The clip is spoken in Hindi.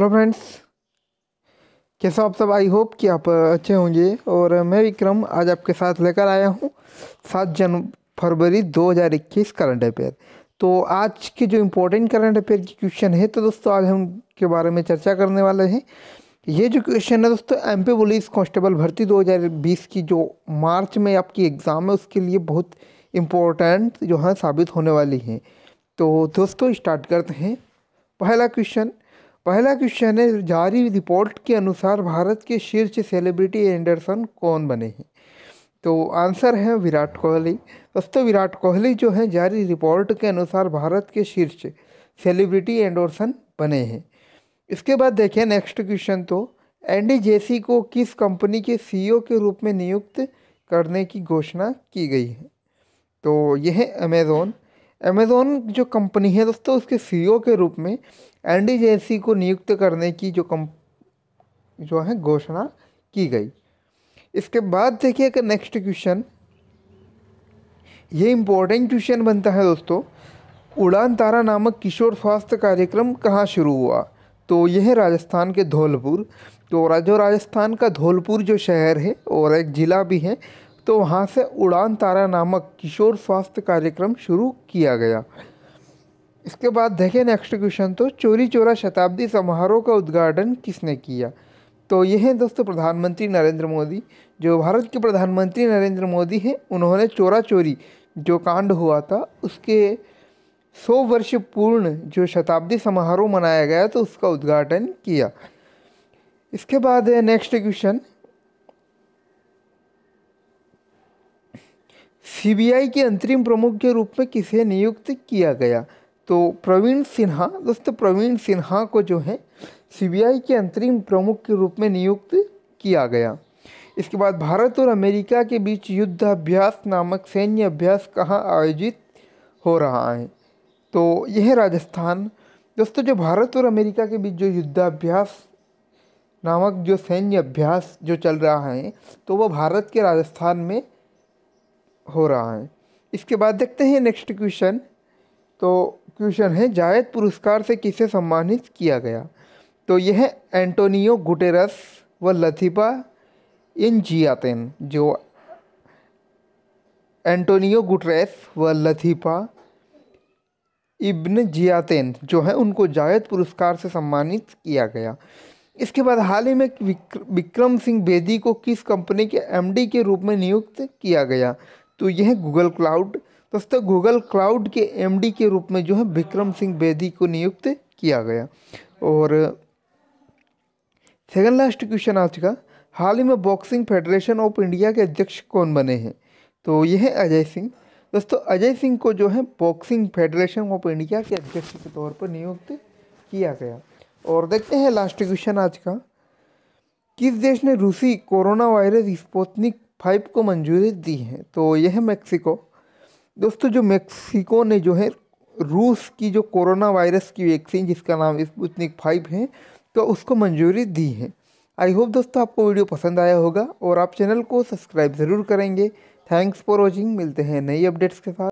हेलो फ्रेंड्स कैसे आप सब आई होप कि आप अच्छे होंगे और मैं विक्रम आज आपके साथ लेकर आया हूँ सात जन फरवरी 2021 करंट अफेयर तो आज के जो इम्पोर्टेंट करंट अफेयर की क्वेश्चन है तो दोस्तों आज हम के बारे में चर्चा करने वाले हैं ये जो क्वेश्चन है दोस्तों एम पी पुलिस कांस्टेबल भर्ती 2020 की जो मार्च में आपकी एग्ज़ाम है उसके लिए बहुत इम्पोर्टेंट जो है साबित होने वाली है तो दोस्तों स्टार्ट करते हैं पहला क्वेश्चन पहला क्वेश्चन है जारी रिपोर्ट के अनुसार भारत के शीर्ष सेलिब्रिटी एंडरसन कौन बने हैं तो आंसर है विराट कोहली दोस्तों विराट कोहली जो है जारी रिपोर्ट के अनुसार भारत के शीर्ष सेलिब्रिटी एंडोरसन बने हैं इसके बाद देखें नेक्स्ट क्वेश्चन तो एंडी जेसी को किस कंपनी के सीईओ के रूप में नियुक्त करने की घोषणा की गई है तो यह अमेज़ोन अमेज़ोन जो कंपनी है दोस्तों उसके सी के रूप में एंडी जेसी को नियुक्त करने की जो कम जो है घोषणा की गई इसके बाद देखिए कि नेक्स्ट क्वेश्चन ये इम्पोर्टेंट क्वेश्चन बनता है दोस्तों उड़ान तारा नामक किशोर स्वास्थ्य कार्यक्रम कहाँ शुरू हुआ तो यह है राजस्थान के धौलपुर तो जो राजस्थान का धौलपुर जो शहर है और एक ज़िला भी है तो वहाँ से उड़ान तारा नामक किशोर स्वास्थ्य कार्यक्रम शुरू किया गया इसके बाद देखें नेक्स्ट क्वेश्चन तो चोरी चोरा शताब्दी समारोह का उद्घाटन किसने किया तो ये हैं दोस्तों प्रधानमंत्री नरेंद्र मोदी जो भारत के प्रधानमंत्री नरेंद्र मोदी हैं उन्होंने चोरा चोरी जो कांड हुआ था उसके सौ वर्ष पूर्ण जो शताब्दी समारोह मनाया गया तो उसका उद्घाटन किया इसके बाद है नेक्स्ट क्वेश्चन सीबीआई के अंतरिम प्रमुख के रूप में किसे नियुक्त किया गया तो प्रवीण सिन्हा दोस्तों प्रवीण सिन्हा को जो है सीबीआई के अंतरिम प्रमुख के रूप में नियुक्त किया गया इसके बाद भारत और अमेरिका के बीच युद्धाभ्यास नामक सैन्य अभ्यास कहाँ आयोजित हो रहा है तो यह राजस्थान दोस्तों जो भारत और अमेरिका के बीच जो युद्धाभ्यास नामक जो सैन्य अभ्यास जो चल रहा है तो वह भारत के राजस्थान में हो रहा है इसके बाद देखते हैं नेक्स्ट क्वेश्चन तो क्वेश्चन है जायद पुरस्कार से किसे सम्मानित किया गया तो यह एंटोनियो गुटेरस व लतीफा इन जियातेन जो एंटोनियो गुटरेस व लतीफा इब्न जियातेन जो है उनको जायद पुरस्कार से सम्मानित किया गया इसके बाद हाल ही में विक्रम सिंह बेदी को किस कंपनी के एमडी के रूप में नियुक्त किया गया तो यह है गूगल क्लाउड दोस्तों गूगल क्लाउड के एमडी के रूप में जो है विक्रम सिंह बेदी को नियुक्त किया गया और सेकंड लास्ट क्वेश्चन आ चुका हाल ही में बॉक्सिंग फेडरेशन ऑफ इंडिया के अध्यक्ष कौन बने हैं तो यह है अजय सिंह दोस्तों अजय सिंह को जो है बॉक्सिंग फेडरेशन ऑफ इंडिया के अध्यक्ष के तौर पर नियुक्त किया गया और देखते हैं लास्ट क्वेश्चन आज का किस देश ने रूसी कोरोना वायरस स्पोतनिक फाइव को मंजूरी दी है तो यह है मेक्सिको दोस्तों जो मेक्सिको ने जो है रूस की जो कोरोना वायरस की वैक्सीन जिसका नाम स्पुतनिक फाइव है तो उसको मंजूरी दी है आई होप दोस्तों आपको वीडियो पसंद आया होगा और आप चैनल को सब्सक्राइब ज़रूर करेंगे थैंक्स फॉर वॉचिंग मिलते हैं नई अपडेट्स के साथ